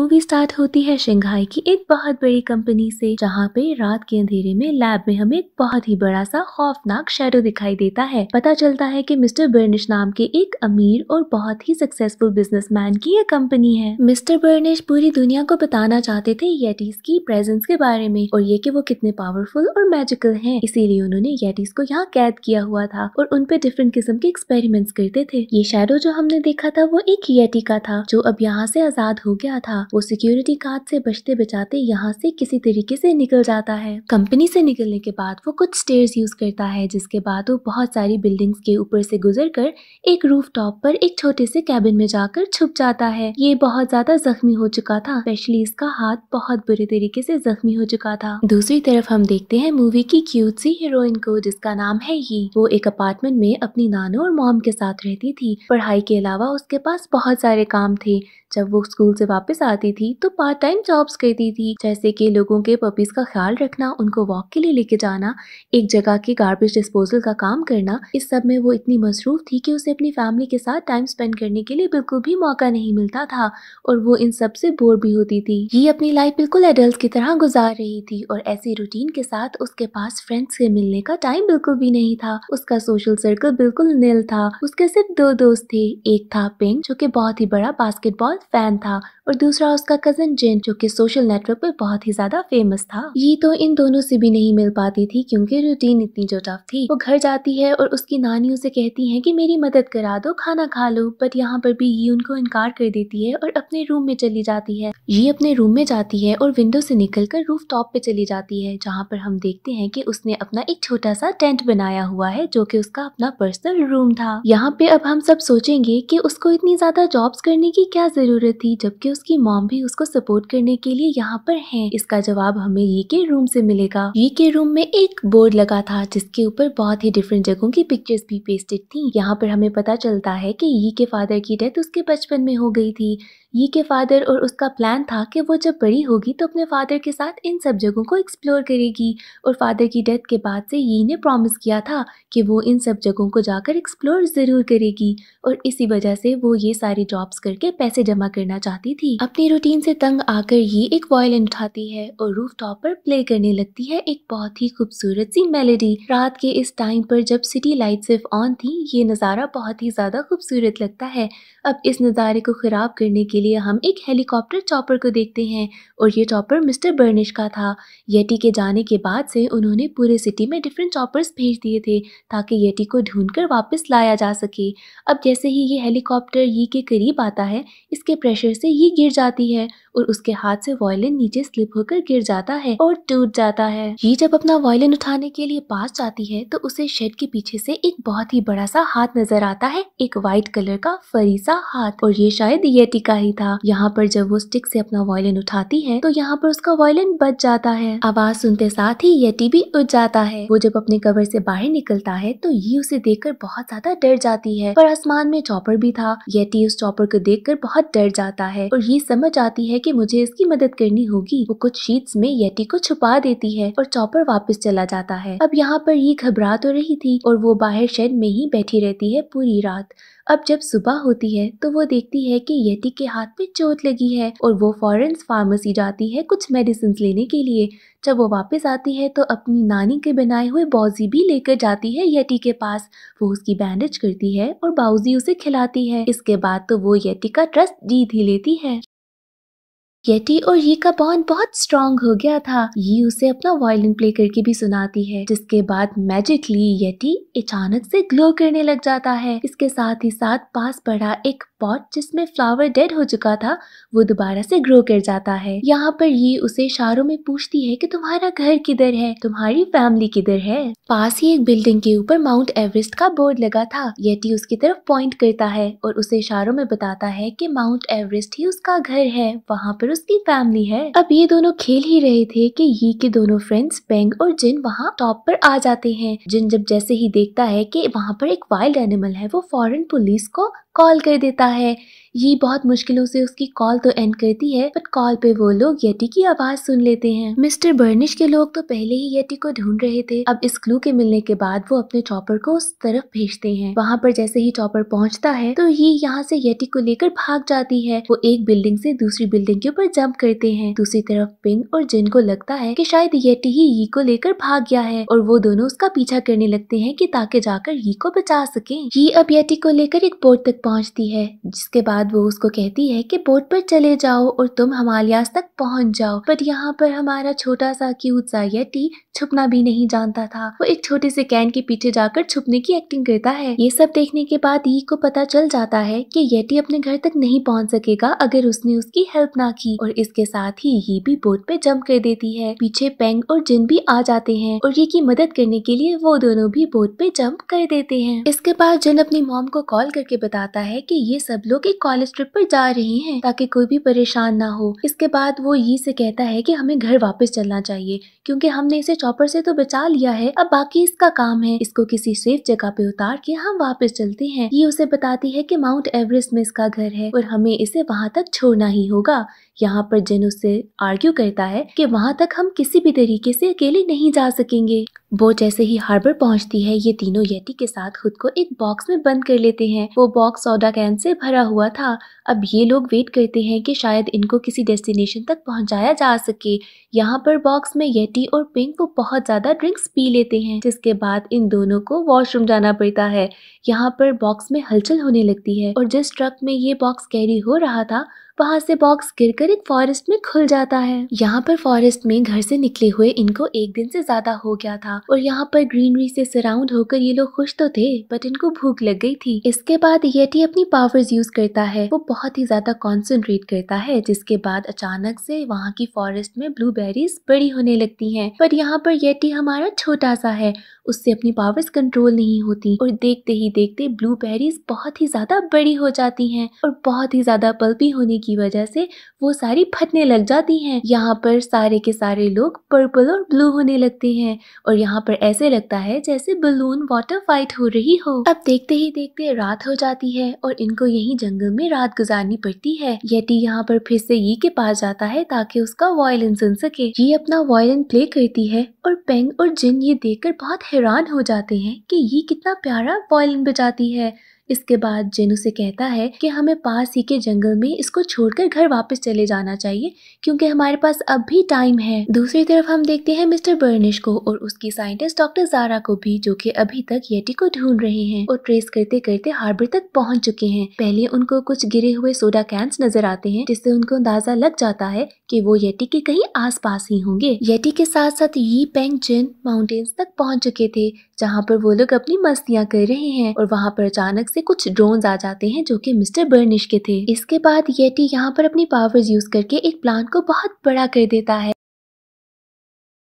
movie start होती है Shanghai की एक बहुत बड़ी कंपनी से जहाँ पे रात के अंधेरे में लैब में हमें एक बहुत ही बड़ा सा खौफनाक शेडो दिखाई देता है पता चलता है कि मिस्टर बर्निश नाम के एक अमीर और बहुत ही सक्सेसफुल बिजनेसमैन की यह कंपनी है मिस्टर बर्निश पूरी दुनिया को बताना चाहते थे येटीज की प्रेजेंस के बारे में और ये की वो कितने पावरफुल और मैजिकल है इसीलिए उन्होंने येटीज को यहाँ कैद किया हुआ था और उनपे डिफरेंट किस्म के एक्सपेरिमेंट करते थे ये शेडो जो हमने देखा था वो एक येटी का था जो अब यहाँ से आजाद हो गया था वो सिक्योरिटी गार्ड से बचते बचाते यहाँ से किसी तरीके से निकल जाता है कंपनी से निकलने के बाद वो कुछ स्टेयर्स यूज करता है जिसके बाद वो बहुत सारी बिल्डिंग्स के ऊपर से गुजर कर एक रूफ टॉप पर एक छोटे से कैबिन में जाकर छुप जाता है ये बहुत ज्यादा जख्मी हो चुका था स्पेशली इसका हाथ बहुत बुरे तरीके से जख्मी हो चुका था दूसरी तरफ हम देखते हैं मूवी की क्यूट सी हीरोइन को जिसका नाम है ये वो एक अपार्टमेंट में अपनी नानो और मॉम के साथ रहती थी पढ़ाई के अलावा उसके पास बहुत सारे काम थे जब वो स्कूल से वापस आ जाती थी तो पार्ट टाइम जॉब्स करती थी जैसे कि लोगों के पपीज का ख्याल रखना उनको वॉक के लिए लेके जाना एक जगह के गार्बेज डिस्पोजल का काम करना इस सब में वो इतनी मसरूफ थी कि उसे अपनी फैमिली के साथ टाइम स्पेंड करने के लिए बिल्कुल भी मौका नहीं मिलता था और वो इन सब से बोर भी होती थी ये अपनी लाइफ बिल्कुल एडल्ट की तरह गुजार रही थी और ऐसी रूटीन के साथ उसके पास फ्रेंड्स से मिलने का टाइम बिल्कुल भी नहीं था उसका सोशल सर्कल बिल्कुल नील था उसके सिर्फ दो दोस्त थे एक था पिंक जो कि बहुत ही बड़ा बास्केटबॉल फैन था और दूसरा दूसरा उसका कजन जेन जो कि सोशल नेटवर्क पर बहुत ही ज्यादा फेमस था ये तो इन दोनों से भी नहीं मिल पाती थी क्योंकि रूटीन इतनी जो टफ थी वो घर जाती है और उसकी नानी उसे कहती है कि मेरी मदद करा दो खाना खा लो बट यहाँ पर भी ये उनको इनकार कर देती है और अपने रूम में चली जाती है ये अपने रूम में जाती है और विंडो से निकल कर रूफ टॉप पे चली जाती है जहाँ पर हम देखते हैं कि उसने अपना एक छोटा सा टेंट बनाया हुआ है जो कि उसका अपना पर्सनल रूम था यहाँ पे अब हम सब सोचेंगे कि उसको इतनी ज्यादा जॉब्स करने की क्या जरूरत थी जबकि उसकी मॉम भी उसको सपोर्ट करने के लिए यहाँ पर है इसका जवाब हमें ये के रूम से मिलेगा ये के रूम में एक बोर्ड लगा था जिसके ऊपर बहुत ही डिफरेंट जगहों की पिक्चर्स भी पेस्टेड थी यहाँ पर हमें पता चलता है की ये के फादर की डेथ उसके बचपन में हो गई थी ये के फादर और उसका प्लान था कि वो जब बड़ी होगी तो अपने फादर के साथ इन सब जगहों को एक्सप्लोर करेगी और फादर की डेथ के बाद से यी ने प्रॉमिस किया था कि वो इन सब जगहों को जाकर एक्सप्लोर ज़रूर करेगी और इसी वजह से वो ये सारी जॉब्स करके पैसे जमा करना चाहती थी अपनी रूटीन से तंग आकर ये एक वायलिन उठाती है और रूफ टॉप पर प्ले करने लगती है एक बहुत ही खूबसूरत सी मेलेडी रात के इस टाइम पर जब सिटी लाइट सिर्फ ऑन थी ये नज़ारा बहुत ही ज़्यादा खूबसूरत लगता है अब इस नज़ारे को ख़राब करने के लिए हम एक हेलीकॉप्टर चॉपर को देखते हैं और ये चॉपर मिस्टर बर्निश का था येटी के जाने के बाद से उन्होंने पूरे सिटी में डिफरेंट चॉपर्स भेज दिए थे ताकि येटी को ढूंढकर वापस लाया जा सके अब जैसे ही ये हेलीकॉप्टर ये के करीब आता है इसके प्रेशर से ये गिर जाती है और उसके हाथ से वॉयलिन नीचे स्लिप होकर गिर जाता है और टूट जाता है ये जब अपना वॉयलिन उठाने के लिए पास जाती है तो उसे शेड के पीछे से एक बहुत ही बड़ा सा हाथ नजर आता है एक व्हाइट कलर का फरीसा हाथ और ये शायद येटी का ही नहीं था यहाँ पर जब वो स्टिक से अपना वायलिन उठाती है तो यहाँ पर उसका वॉयलिन बच जाता है आवाज सुनते साथ ही यटी भी उठ जाता है वो जब अपने कवर से बाहर निकलता है तो ये उसे कर बहुत ज्यादा डर जाती है पर आसमान में चॉपर भी था येटी उस चॉपर को कर बहुत डर जाता है और ये समझ आती है की मुझे इसकी मदद करनी होगी वो कुछ शीट्स में येटी को छुपा देती है और चॉपर वापस चला जाता है अब यहाँ पर ये घबरा तो रही थी और वो बाहर शेड में ही बैठी रहती है पूरी रात अब जब सुबह होती है तो वो देखती है कि यति के हाथ में चोट लगी है और वो फॉरन फार्मेसी जाती है कुछ मेडिसिन लेने के लिए जब वो वापस आती है तो अपनी नानी के बनाए हुए बाउजी भी लेकर जाती है यति के पास वो उसकी बैंडेज करती है और बाउजी उसे खिलाती है इसके बाद तो वो यति का ट्रस्ट जीत ही लेती है येटी और ये का बॉन्ड बहुत स्ट्रांग हो गया था ये उसे अपना वायलिन प्ले करके भी सुनाती है जिसके बाद मैजिकली येटी अचानक से ग्लो करने लग जाता है इसके साथ ही साथ पास पड़ा एक पॉट जिसमें फ्लावर डेड हो चुका था वो दोबारा से ग्रो कर जाता है यहाँ पर ये उसे इशारों में पूछती है कि तुम्हारा घर किधर है तुम्हारी फैमिली किधर है पास ही एक बिल्डिंग के ऊपर माउंट एवरेस्ट का बोर्ड लगा था येटी उसकी तरफ पॉइंट करता है और उसे इशारों में बताता है की माउंट एवरेस्ट ही उसका घर है वहाँ पर और उसकी फैमिली है अब ये दोनों खेल ही रहे थे कि ये के दोनों फ्रेंड्स बैंग और जिन वहाँ टॉप पर आ जाते हैं जिन जब जैसे ही देखता है कि वहाँ पर एक वाइल्ड एनिमल है वो फॉरेन पुलिस को कॉल कर देता है ये बहुत मुश्किलों से उसकी कॉल तो एंड करती है बट कॉल पे वो लोग येटी की आवाज सुन लेते हैं मिस्टर बर्निश के लोग तो पहले ही येटी को ढूंढ रहे थे अब इस क्लू के मिलने के बाद वो अपने चॉपर को उस तरफ भेजते हैं वहाँ पर जैसे ही चॉपर पहुँचता है तो ये यहाँ से येटी को लेकर भाग जाती है वो एक बिल्डिंग से दूसरी बिल्डिंग के ऊपर जम्प करते हैं दूसरी तरफ पिंग और जिन को लगता है की शायद येटी ही ये को लेकर भाग गया है और वो दोनों उसका पीछा करने लगते हैं की ताकि जाकर ये को बचा सके ये अब येटी को लेकर एक बोर्ड तक पहुँचती है जिसके बाद बाद वो उसको कहती है कि बोट पर चले जाओ और तुम हमालियास तक पहुंच जाओ बट यहाँ पर हमारा छोटा सा क्यूट सा यटी छुपना भी नहीं जानता था वो एक छोटे से कैन के पीछे जाकर छुपने की एक्टिंग करता है ये सब देखने के बाद ई को पता चल जाता है कि येटी अपने घर तक नहीं पहुंच सकेगा अगर उसने उसकी हेल्प ना की और इसके साथ ही ये भी बोट पे जम्प कर देती है पीछे पेंग और जिन भी आ जाते हैं और ये की मदद करने के लिए वो दोनों भी बोट पे जम्प कर देते हैं इसके बाद जिन अपनी मॉम को कॉल करके बताता है की ये सब लोग एक कॉलेज ट्रिप पर जा रहे हैं ताकि कोई भी परेशान ना हो इसके बाद वो वो यी से कहता है कि हमें घर वापस चलना चाहिए क्योंकि हमने इसे चॉपर से तो बचा लिया है अब बाकी इसका काम है इसको किसी सेफ जगह पे उतार के हम वापस चलते हैं ये उसे बताती है कि माउंट एवरेस्ट में इसका घर है और हमें इसे वहाँ तक छोड़ना ही होगा यहाँ पर जेन उससे आर्ग्यू करता है कि वहाँ तक हम किसी भी तरीके से अकेले नहीं जा सकेंगे वो जैसे ही हार्बर पहुँचती है ये तीनों येटी के साथ खुद को एक बॉक्स में बंद कर लेते हैं वो बॉक्स सोडा कैन से भरा हुआ था अब ये लोग वेट करते हैं कि शायद इनको किसी डेस्टिनेशन तक पहुँचाया जा सके यहाँ पर बॉक्स में येटी और पिंक वो बहुत ज़्यादा ड्रिंक्स पी लेते हैं जिसके बाद इन दोनों को वॉशरूम जाना पड़ता है यहाँ पर बॉक्स में हलचल होने लगती है और जिस ट्रक में ये बॉक्स कैरी हो रहा था वहाँ से बॉक्स गिरकर एक फॉरेस्ट में खुल जाता है यहाँ पर फॉरेस्ट में घर से निकले हुए इनको एक दिन से ज्यादा हो गया था और यहाँ पर ग्रीनरी से सराउंड होकर ये लोग खुश तो थे बट इनको भूख लग गई थी इसके बाद टी अपनी पावर्स यूज करता है वो बहुत ही ज्यादा कॉन्सेंट्रेट करता है जिसके बाद अचानक से वहाँ की फॉरेस्ट में बेरीज बड़ी होने लगती है पर यहाँ पर टी हमारा छोटा सा है उससे अपनी पावर्स कंट्रोल नहीं होती और देखते ही देखते बेरीज बहुत ही ज्यादा बड़ी हो जाती है और बहुत ही ज्यादा पल्पी होने की वजह से वो सारी फटने लग जाती हैं यहाँ पर सारे के सारे लोग पर्पल और ब्लू होने लगते हैं और यहाँ पर ऐसे लगता है जैसे बलून वाटर फाइट हो रही हो अब देखते ही देखते रात हो जाती है और इनको यही जंगल में रात गुजारनी पड़ती है येटी यहाँ पर फिर से ये के पास जाता है ताकि उसका वायलिन सुन सके ये अपना वायलिन प्ले करती है और पेंग और जिन ये देखकर बहुत हैरान हो जाते हैं कि ये कितना प्यारा वायलिन बजाती है इसके बाद जेन उसे कहता है कि हमें पास ही के जंगल में इसको छोड़कर घर वापस चले जाना चाहिए क्योंकि हमारे पास अब भी टाइम है दूसरी तरफ हम देखते हैं मिस्टर बर्निश को और उसकी साइंटिस्ट डॉक्टर जारा को भी जो कि अभी तक येटी को ढूंढ रहे हैं और ट्रेस करते करते हार्बर तक पहुंच चुके हैं पहले उनको कुछ गिरे हुए सोडा कैंस नजर आते हैं जिससे उनको अंदाजा लग जाता है कि वो येटी के कहीं आसपास ही होंगे येटी के साथ साथ यी पेंग जिन माउंटेन्स तक पहुंच चुके थे जहाँ पर वो लोग अपनी मस्तियाँ कर रहे हैं और वहाँ पर अचानक से से कुछ ड्रोन आ जाते हैं जो कि मिस्टर बर्निश के थे इसके बाद येटी यहाँ पर अपनी पावर्स यूज करके एक प्लांट को बहुत बड़ा कर देता है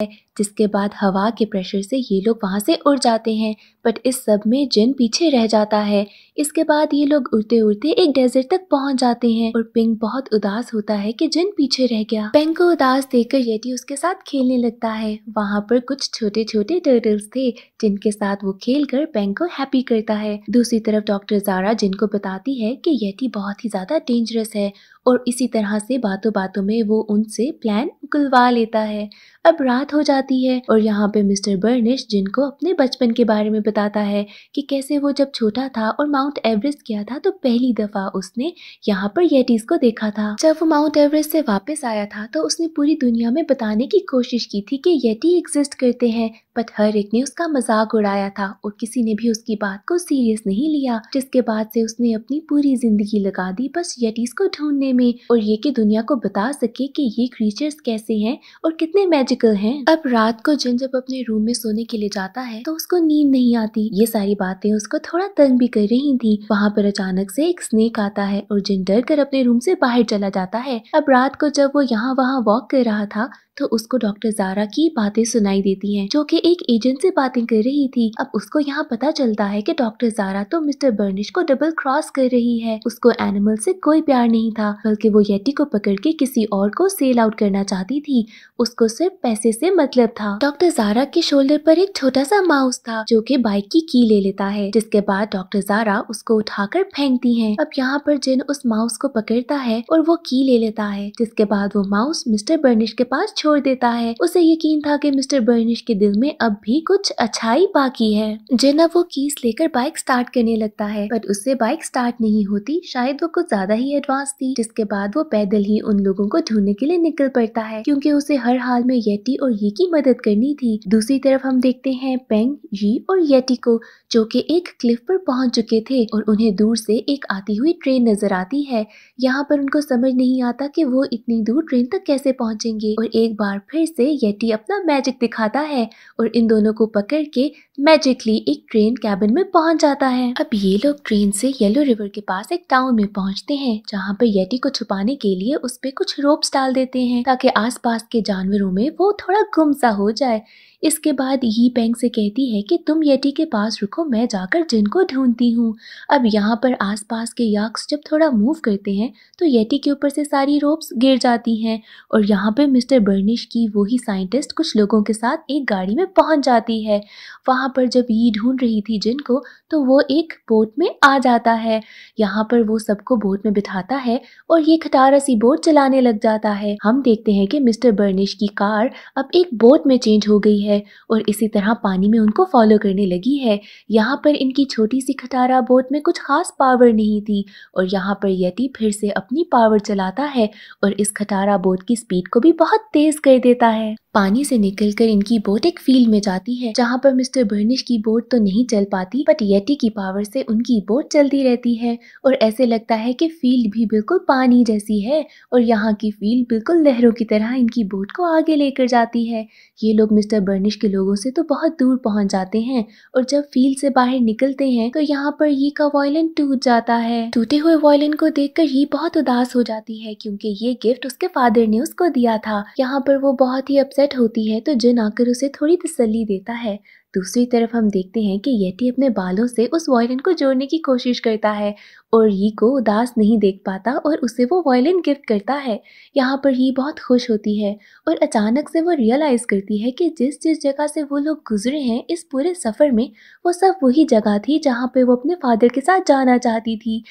है जिसके बाद हवा के प्रेशर से ये लोग वहाँ से उड़ जाते हैं बट इस सब में जिन पीछे रह जाता है इसके बाद ये लोग उड़ते उड़ते एक डेजर्ट तक पहुँच जाते हैं और पिंग बहुत उदास होता है कि जिन पीछे रह गया पिंग को उदास देखकर येटी उसके साथ खेलने लगता है वहाँ पर कुछ छोटे छोटे टर्टल्स थे जिनके साथ वो खेल कर पेंग को हैप्पी करता है दूसरी तरफ डॉक्टर जारा जिनको बताती है कि येटी बहुत ही ज्यादा डेंजरस है और इसी तरह से बातों बातों में वो उनसे प्लान गुलवा लेता है अब रात हो जाती है और यहाँ पे मिस्टर बर्निश जिनको अपने बचपन के बारे में बताता है कि कैसे वो जब छोटा था और माउंट एवरेस्ट गया था तो पहली दफा उसने यहाँ पर येटीज को देखा था जब वो माउंट एवरेस्ट से वापस आया था तो उसने पूरी दुनिया में बताने की कोशिश की थी कि येटी एग्जिस्ट करते हैं बट हर एक ने उसका मजाक उड़ाया था और किसी ने भी उसकी बात को सीरियस नहीं लिया जिसके बाद से उसने अपनी पूरी जिंदगी लगा दी बस यटीज को ढूंढने में और ये की दुनिया को बता सके की ये क्रीचर्स कैसे है और कितने मैजिकल है अब रात को जिन जब अपने रूम में सोने के लिए जाता है तो उसको नींद नहीं आती ये सारी बातें उसको थोड़ा तंग भी कर रही थी वहाँ पर अचानक से एक स्नेक आता है और जिन डर कर अपने रूम से बाहर चला जाता है अब रात को जब वो यहाँ वहाँ वॉक कर रहा था तो उसको डॉक्टर जारा की बातें सुनाई देती हैं जो कि एक एजेंट से बातें कर रही थी अब उसको यहाँ पता चलता है कि डॉक्टर जारा तो मिस्टर बर्निश को डबल क्रॉस कर रही है उसको एनिमल से कोई प्यार नहीं था बल्कि वो येटी को पकड़ के किसी और को सेल आउट करना चाहती थी उसको सिर्फ पैसे से मतलब था डॉक्टर जारा के शोल्डर पर एक छोटा सा माउस था जो की बाइक की की ले लेता है जिसके बाद डॉक्टर जारा उसको उठाकर फेंकती है अब यहाँ पर जिन उस माउस को पकड़ता है और वो की ले लेता है जिसके बाद वो माउस मिस्टर बर्निश के पास छोड़ छोड़ देता है उसे यकीन था कि मिस्टर बर्निश के दिल में अब भी कुछ अच्छाई बाकी है जेना वो कीस लेकर बाइक स्टार्ट करने लगता है पर उससे बाइक स्टार्ट नहीं होती शायद वो कुछ ज्यादा ही एडवांस थी जिसके बाद वो पैदल ही उन लोगों को ढूंढने के लिए निकल पड़ता है क्योंकि उसे हर हाल में येटी और ये की मदद करनी थी दूसरी तरफ हम देखते हैं पेंग यी और येटी को जो कि एक क्लिफ पर पहुंच चुके थे और उन्हें दूर से एक आती हुई ट्रेन नजर आती है यहाँ पर उनको समझ नहीं आता कि वो इतनी दूर ट्रेन तक कैसे पहुंचेंगे और एक बार फिर से येटी अपना मैजिक दिखाता है और इन दोनों को पकड़ के मैजिकली एक ट्रेन कैबिन में पहुंच जाता है अब ये लोग ट्रेन से येलो रिवर के पास एक टाउन में पहुंचते हैं जहाँ पर येटी को छुपाने के लिए उस पर कुछ रोप्स डाल देते हैं ताकि आसपास के जानवरों में वो थोड़ा गुम सा हो जाए इसके बाद यी पेंग से कहती है कि तुम येटी के पास रुको मैं जाकर जिन को ढूंढती हूँ अब यहाँ पर आसपास के याक्स जब थोड़ा मूव करते हैं तो येटी के ऊपर से सारी रोप्स गिर जाती हैं और यहाँ पर मिस्टर बर्ड फर्निश की वही साइंटिस्ट कुछ लोगों के साथ एक गाड़ी में पहुंच जाती है वहां पर जब ये ढूंढ रही थी जिनको तो वो एक बोट में आ जाता है यहाँ पर वो सबको बोट में बिठाता है और ये खटारा सी बोट चलाने लग जाता है हम देखते हैं कि मिस्टर बर्निश की कार अब एक बोट में चेंज हो गई है और इसी तरह पानी में उनको फॉलो करने लगी है यहाँ पर इनकी छोटी सी खटारा बोट में कुछ खास पावर नहीं थी और यहाँ पर यति फिर से अपनी पावर चलाता है और इस खटारा बोट की स्पीड को भी बहुत तेज तेज कर देता है पानी से निकलकर इनकी बोट एक फील्ड में जाती है जहाँ पर मिस्टर बर्निश की बोट तो नहीं चल पाती बट येटी की पावर से उनकी बोट चलती रहती है और ऐसे लगता है कि फील्ड भी बिल्कुल पानी जैसी है और यहाँ की फील्ड बिल्कुल लहरों की तरह इनकी बोट को आगे लेकर जाती है ये लोग मिस्टर बर्निश के लोगों से तो बहुत दूर पहुँच जाते हैं और जब फील्ड से बाहर निकलते हैं तो यहाँ पर ये का वॉयलिन टूट जाता है टूटे हुए वॉयलिन को देख कर बहुत उदास हो जाती है क्योंकि ये गिफ्ट उसके फादर ने उसको दिया था यहाँ पर वो बहुत ही अपसेट होती है तो जिन आकर उसे थोड़ी तसल्ली देता है दूसरी तरफ हम देखते हैं कि येटी अपने बालों से उस वॉयलिन को जोड़ने की कोशिश करता है और ही को उदास नहीं देख पाता और उसे वो वॉयलिन गिफ्ट करता है यहाँ पर ही बहुत खुश होती है और अचानक से वो रियलाइज़ करती है कि जिस जिस जगह से वो लोग गुजरे हैं इस पूरे सफ़र में वो सब वही जगह थी जहाँ पर वो अपने फादर के साथ जाना चाहती थी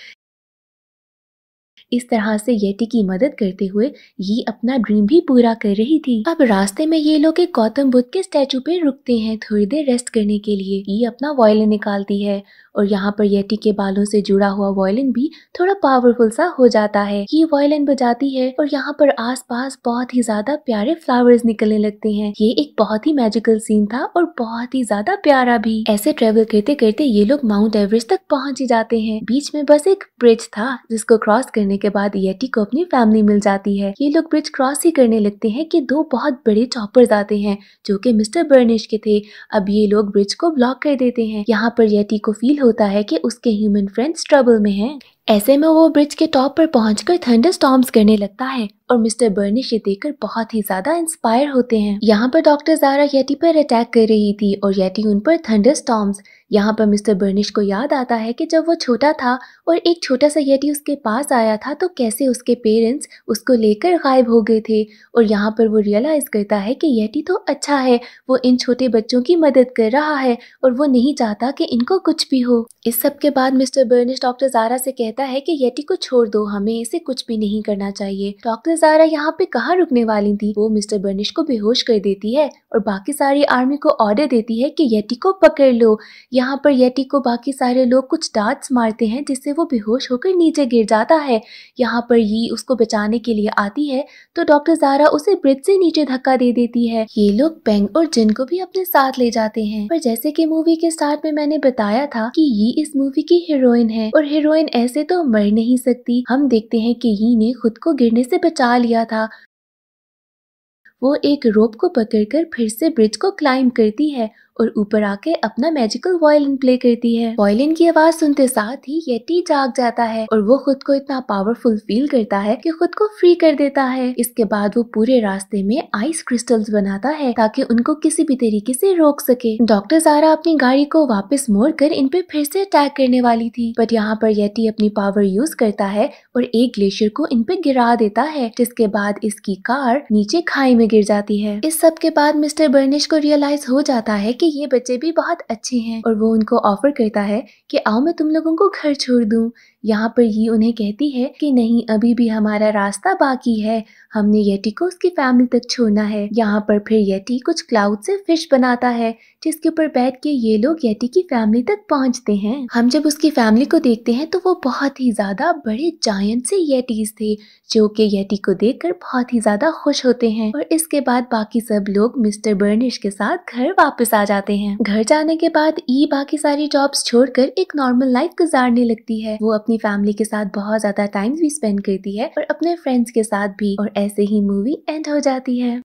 इस तरह से येटी की मदद करते हुए ये अपना ड्रीम भी पूरा कर रही थी अब रास्ते में ये लोग एक गौतम बुद्ध के स्टैचू पे रुकते हैं थोड़ी देर रेस्ट करने के लिए ये अपना वॉयलिन निकालती है और यहाँ पर येटी के बालों से जुड़ा हुआ वॉयलिन भी थोड़ा पावरफुल सा हो जाता है ये वॉयलिन बजाती है और यहाँ पर आसपास बहुत ही ज्यादा प्यारे फ्लावर्स निकलने लगते हैं ये एक बहुत ही मैजिकल सीन था और बहुत ही ज्यादा प्यारा भी ऐसे ट्रेवल करते करते ये लोग माउंट एवरेस्ट तक पहुँच ही जाते हैं बीच में बस एक ब्रिज था जिसको क्रॉस करने के बाद येटी को अपनी फैमिली मिल जाती है ये लोग ब्रिज क्रॉस ही करने लगते हैं कि दो बहुत बड़े चॉपर आते हैं जो कि मिस्टर बर्निश के थे अब ये लोग ब्रिज को ब्लॉक कर देते हैं यहाँ पर येटी को फील होता है कि उसके ह्यूमन फ्रेंड्स ट्रबल में हैं ऐसे में वो ब्रिज के टॉप पर पहुंचकर थंडर स्टॉम्स करने लगता है और मिस्टर बर्निश ये देखकर बहुत ही ज्यादा इंस्पायर होते हैं यहाँ पर डॉक्टर जारा येटी पर अटैक कर रही थी और येटी उन पर थंडर स्टॉम्स यहाँ पर मिस्टर बर्निश को याद आता है कि जब वो छोटा था और एक छोटा सा येटी उसके पास आया था तो कैसे उसके पेरेंट्स उसको लेकर गायब हो गए थे और यहाँ पर वो रियलाइज़ करता है कि येटी तो अच्छा है वो इन छोटे बच्चों की मदद कर रहा है और वो नहीं चाहता कि इनको कुछ भी हो इस सब के बाद मिस्टर बर्निश डॉक्टर जारा से कहता है कि येटी को छोड़ दो हमें इसे कुछ भी नहीं करना चाहिए डॉक्टर जारा यहाँ पे कहाँ रुकने वाली थी वो मिस्टर बर्निश को बेहोश कर देती है और बाकी सारी आर्मी को ऑर्डर देती है कि येटी को पकड़ लो यहाँ पर येटी को बाकी सारे लोग कुछ डांट्स मारते हैं जिससे वो बेहोश होकर नीचे गिर जाता है यहाँ पर यी उसको बचाने के लिए आती है तो डॉक्टर जारा उसे ब्रिज से नीचे धक्का दे देती है ये लोग बैंग और जिन को भी अपने साथ ले जाते हैं पर जैसे की मूवी के स्टार्ट में मैंने बताया था की ये इस मूवी की हीरोइन है और हीरोइन ऐसे तो मर नहीं सकती हम देखते हैं की यी ने खुद को गिरने से बचा लिया था वो एक रोप को पकड़कर फिर से ब्रिज को क्लाइम करती है और ऊपर आके अपना मैजिकल वॉयलिन प्ले करती है वॉयलिन की आवाज सुनते साथ ही येटी जाग जाता है और वो खुद को इतना पावरफुल फील करता है कि खुद को फ्री कर देता है इसके बाद वो पूरे रास्ते में आइस क्रिस्टल्स बनाता है ताकि उनको किसी भी तरीके से रोक सके डॉक्टर जारा अपनी गाड़ी को वापस मोड़ कर इन पे फिर से अटैक करने वाली थी बट यहाँ पर येटी अपनी पावर यूज करता है और एक ग्लेशियर को इन पे गिरा देता है जिसके बाद इसकी कार नीचे खाई में गिर जाती है इस सब के बाद मिस्टर बर्निश को रियलाइज हो जाता है की ये बच्चे भी बहुत अच्छे हैं और वो उनको ऑफर करता है कि आओ मैं तुम लोगों को घर छोड़ दूँ यहाँ पर ही उन्हें कहती है कि नहीं अभी भी हमारा रास्ता बाकी है हमने येटी को उसकी फैमिली तक छोड़ना है यहाँ पर फिर येटी कुछ क्लाउड से फिश बनाता है जिसके ऊपर बैठ के ये लोग येटी की फैमिली तक पहुँचते हैं हम जब उसकी फैमिली को देखते हैं तो वो बहुत ही ज्यादा बड़े जायंट से येटीज थे जो कि येटी को देख बहुत ही ज्यादा खुश होते हैं और इसके बाद बाकी सब लोग मिस्टर बर्निश के साथ घर वापस आ जाते हैं घर जाने के बाद ई बाकी सारी जॉब छोड़ एक नॉर्मल लाइफ गुजारने लगती है वो अपनी फैमिली के साथ बहुत ज्यादा टाइम भी स्पेंड करती है और अपने फ्रेंड्स के साथ भी और ऐसे ही मूवी एंड हो जाती है